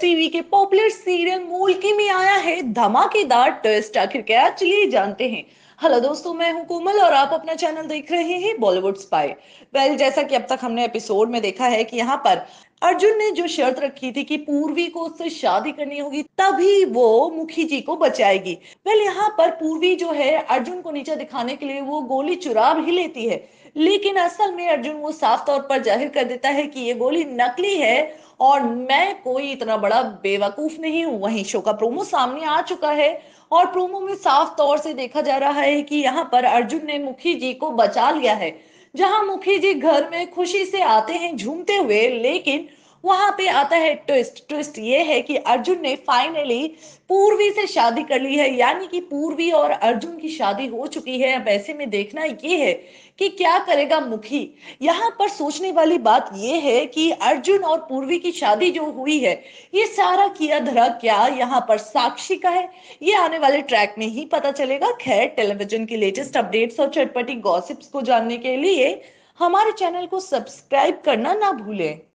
TV के popular serial मूलकी में आया है धमाकेदार ट्विस्ट आखिर क्या चलिए जानते हैं हेलो दोस्तों मैं हूं कोमल और आप अपना चैनल देख रहे हैं बॉलीवुड स्पाई वेल जैसा कि अब तक हमने एपिसोड में देखा है कि यहाँ पर अर्जुन ने जो शर्त रखी थी कि पूर्वी को उससे शादी करनी होगी तभी वो मुखी जी को बचाएगी वेल यहाँ पर पूर्वी जो है अर्जुन को नीचे दिखाने के लिए वो गोली चुरा भी लेती है लेकिन असल में अर्जुन वो साफ तौर पर जाहिर कर देता है कि ये गोली नकली है और मैं कोई इतना बड़ा बेवकूफ नहीं हूँ वहीं शो का प्रोमो सामने आ चुका है और प्रोमो में साफ तौर से देखा जा रहा है कि यहाँ पर अर्जुन ने मुखी जी को बचा लिया है जहाँ मुखी जी घर में खुशी से आते हैं झूमते हुए लेकिन वहां पे आता है ट्विस्ट ट्विस्ट ये है कि अर्जुन ने फाइनली पूर्वी से शादी कर ली है यानी कि पूर्वी और अर्जुन की शादी हो चुकी है अब ऐसे में देखना ये है कि क्या करेगा मुखी यहाँ पर सोचने वाली बात यह है कि अर्जुन और पूर्वी की शादी जो हुई है ये सारा किया धरा क्या यहाँ पर साक्षी का है ये आने वाले ट्रैक में ही पता चलेगा खैर टेलीविजन की लेटेस्ट अपडेट्स और चटपटी गॉसिप्स को जानने के लिए हमारे चैनल को सब्सक्राइब करना ना भूलें